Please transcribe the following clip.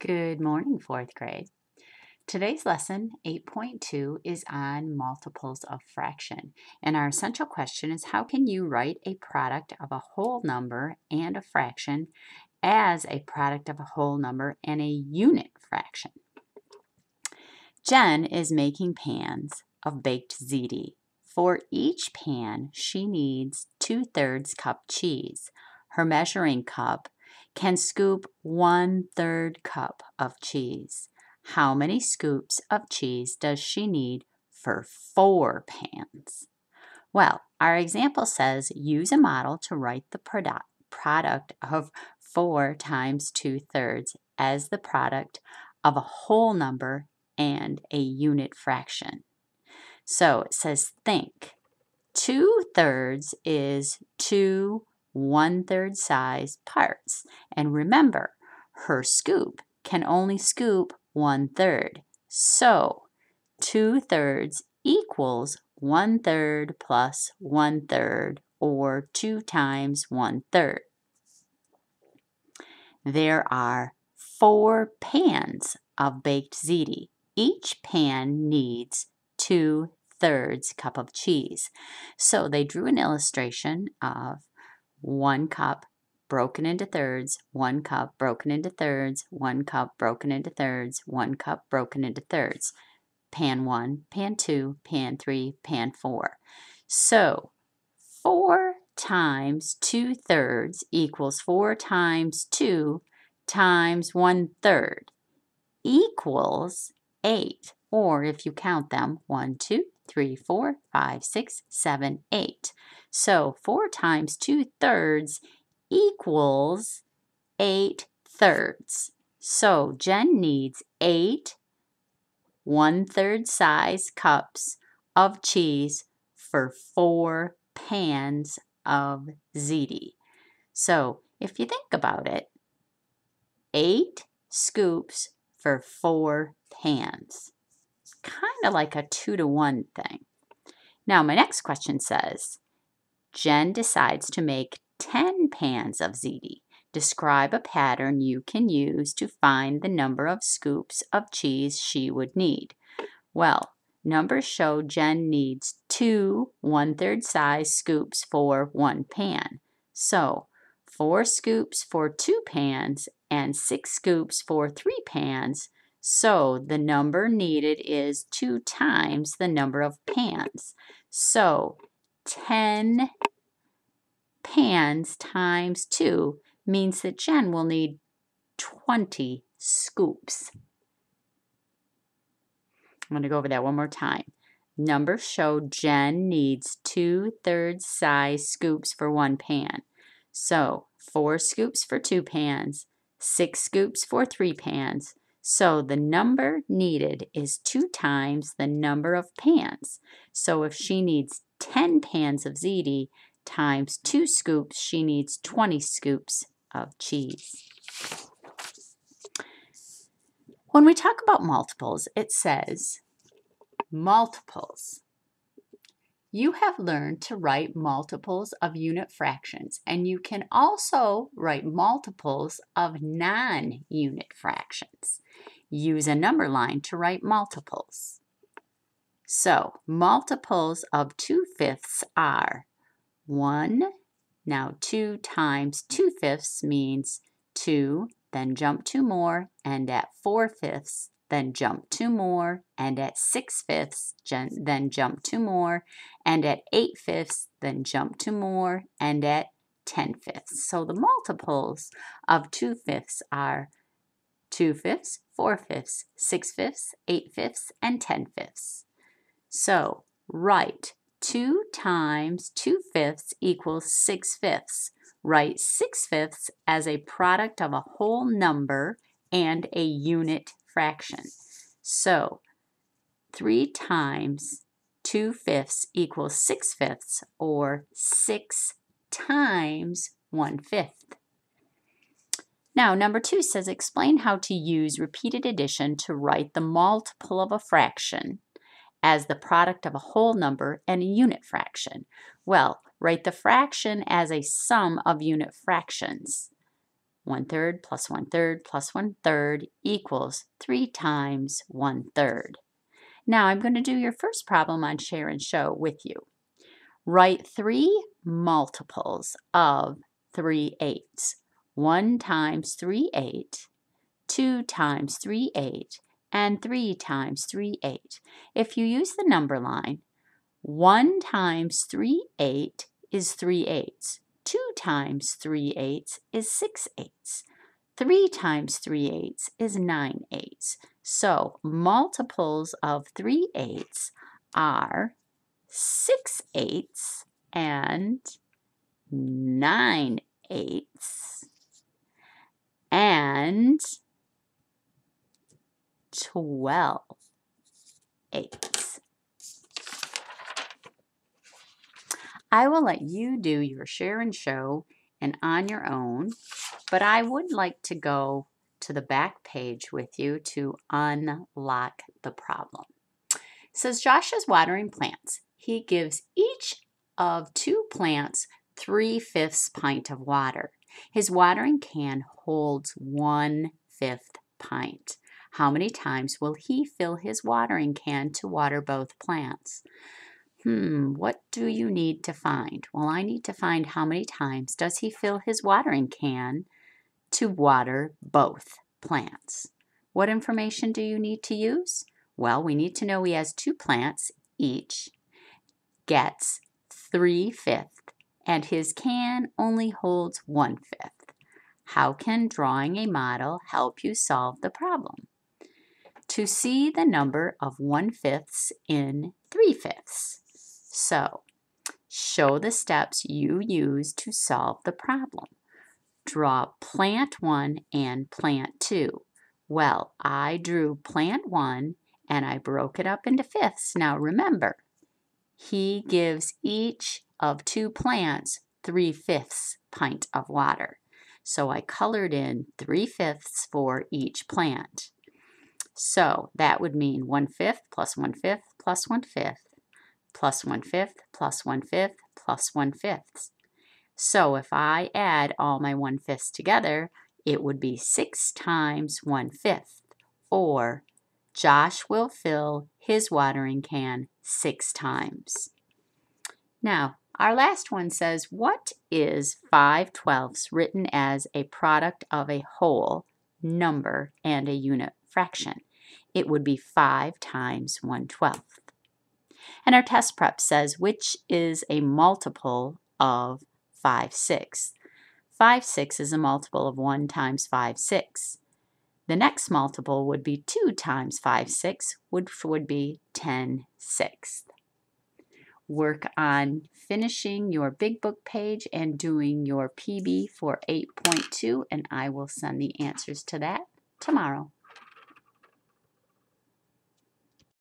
Good morning, fourth grade. Today's lesson 8.2 is on multiples of fraction. And our essential question is how can you write a product of a whole number and a fraction as a product of a whole number and a unit fraction? Jen is making pans of baked ziti. For each pan, she needs 2 thirds cup cheese. Her measuring cup can scoop one third cup of cheese. How many scoops of cheese does she need for four pans? Well, our example says use a model to write the product, product of 4 times 2 thirds as the product of a whole number and a unit fraction. So it says think. 2 thirds is 2 one third size parts. And remember, her scoop can only scoop one third. So two thirds equals one third plus one third or two times one third. There are four pans of baked ziti. Each pan needs two thirds cup of cheese. So they drew an illustration of one cup broken into thirds, one cup broken into thirds, one cup broken into thirds, one cup broken into thirds. Pan one, pan two, pan three, pan four. So four times two thirds equals four times two times one third equals eight, or if you count them, one, two, three, four, five, six, seven, eight. So 4 times 2 thirds equals 8 thirds. So Jen needs 8 one third size cups of cheese for 4 pans of ziti. So if you think about it, 8 scoops for 4 pans kind of like a two to one thing. Now, my next question says Jen decides to make 10 pans of ziti. Describe a pattern you can use to find the number of scoops of cheese she would need. Well, numbers show Jen needs two one third size scoops for one pan. So, four scoops for two pans and six scoops for three pans so the number needed is 2 times the number of pans. So 10 pans times 2 means that Jen will need 20 scoops. I'm going to go over that one more time. Numbers show Jen needs two-thirds size scoops for one pan. So four scoops for two pans, six scoops for three pans, so the number needed is two times the number of pans. So if she needs 10 pans of ziti times two scoops, she needs 20 scoops of cheese. When we talk about multiples, it says multiples you have learned to write multiples of unit fractions, and you can also write multiples of non unit fractions. Use a number line to write multiples. So, multiples of 2 fifths are 1, now 2 times 2 fifths means 2, then jump 2 more, and at 4 fifths then jump two more, and at six fifths, then jump two more, and at eight fifths, then jump two more, and at 10 fifths. So the multiples of two fifths are two fifths, four fifths, six fifths, eight fifths, and 10 fifths. So write two times two fifths equals six fifths. Write six fifths as a product of a whole number and a unit fraction. So 3 times 2 fifths equals 6 fifths, or 6 times 1 fifth. Now, number two says explain how to use repeated addition to write the multiple of a fraction as the product of a whole number and a unit fraction. Well, write the fraction as a sum of unit fractions. 1 third plus 1 third plus 1 third equals 3 times 1 third. Now I'm going to do your first problem on share and show with you. Write three multiples of 3 eighths. 1 times 3 2 times 3 8, and 3 times 3 8. If you use the number line, 1 times 3 8 is 3 eighths. 2 times 3 eighths is 6 eighths. 3 times 3 eighths is 9 eighths. So multiples of 3 eighths are 6 eighths and 9 eighths and 12 eighths. I will let you do your share and show and on your own, but I would like to go to the back page with you to unlock the problem. It says Josh is watering plants. He gives each of two plants three fifths pint of water. His watering can holds one fifth pint. How many times will he fill his watering can to water both plants? hmm, what do you need to find? Well, I need to find how many times does he fill his watering can to water both plants. What information do you need to use? Well, we need to know he has two plants each, gets three fifths, and his can only holds one fifth. How can drawing a model help you solve the problem? To see the number of one fifths in three fifths. So show the steps you use to solve the problem. Draw plant one and plant two. Well, I drew plant one and I broke it up into fifths. Now remember, he gives each of two plants three fifths pint of water. So I colored in three fifths for each plant. So that would mean one fifth plus one fifth plus one fifth plus 1 fifth, plus 1 fifth, plus 1 fifth. So if I add all my 1 fifths together, it would be 6 times 1 fifth, or Josh will fill his watering can six times. Now, our last one says, what is 5 twelfths written as a product of a whole number and a unit fraction? It would be 5 times 1 twelfth. And our test prep says which is a multiple of 5 6. 5 6 is a multiple of 1 times 5 6. The next multiple would be 2 times 5 6, which would be 10 6th. Work on finishing your big book page and doing your PB for 8.2, and I will send the answers to that tomorrow.